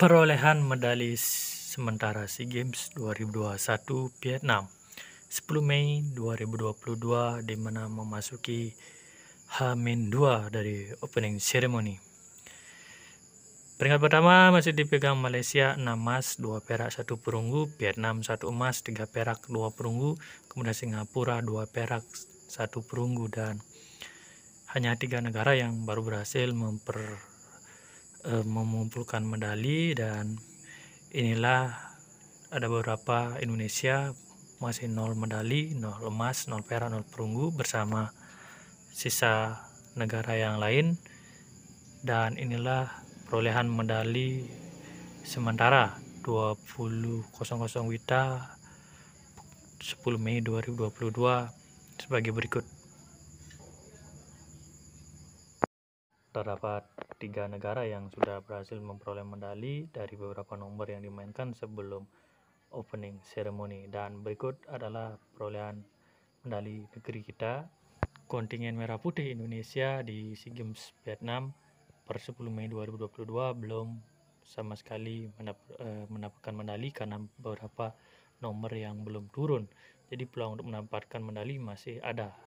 Perolehan medali sementara SEA Games 2021 Vietnam 10 Mei 2022 di mana memasuki H-2 dari opening ceremony. Peringkat pertama masih dipegang Malaysia 6 emas, 2 perak, 1 perunggu, Vietnam 1 emas, 3 perak, 2 perunggu, kemudian Singapura 2 perak, 1 perunggu dan hanya tiga negara yang baru berhasil memper e, mengumpulkan medali dan inilah ada beberapa Indonesia masih nol medali, nol emas, nol perak, nol perunggu bersama sisa negara yang lain dan inilah perolehan medali sementara 20.00 Wita 10 Mei 2022 sebagai berikut terdapat tiga negara yang sudah berhasil memperoleh medali dari beberapa nomor yang dimainkan sebelum opening ceremony dan berikut adalah perolehan medali negeri kita kontingen merah putih Indonesia di SEA Games Vietnam per 10 Mei 2022 belum sama sekali mendap eh, mendapatkan medali karena beberapa nomor yang belum turun jadi peluang untuk mendapatkan medali masih ada